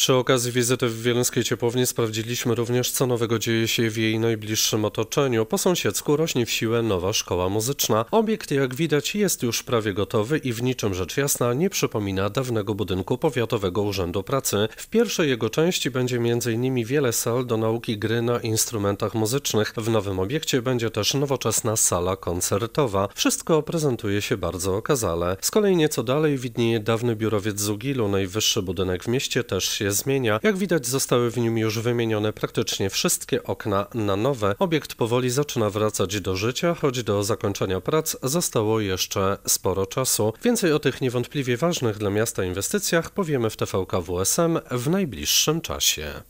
Przy okazji wizyty w Wieluńskiej Ciepłowni sprawdziliśmy również, co nowego dzieje się w jej najbliższym otoczeniu. Po sąsiedzku rośnie w siłę nowa szkoła muzyczna. Obiekt, jak widać, jest już prawie gotowy i w niczym rzecz jasna nie przypomina dawnego budynku Powiatowego Urzędu Pracy. W pierwszej jego części będzie m.in. wiele sal do nauki gry na instrumentach muzycznych. W nowym obiekcie będzie też nowoczesna sala koncertowa. Wszystko prezentuje się bardzo okazale. Z kolei nieco dalej widnieje dawny biurowiec Zugilu. Najwyższy budynek w mieście też się zmienia. Jak widać zostały w nim już wymienione praktycznie wszystkie okna na nowe. Obiekt powoli zaczyna wracać do życia, choć do zakończenia prac zostało jeszcze sporo czasu. Więcej o tych niewątpliwie ważnych dla miasta inwestycjach powiemy w TVK WSM w najbliższym czasie.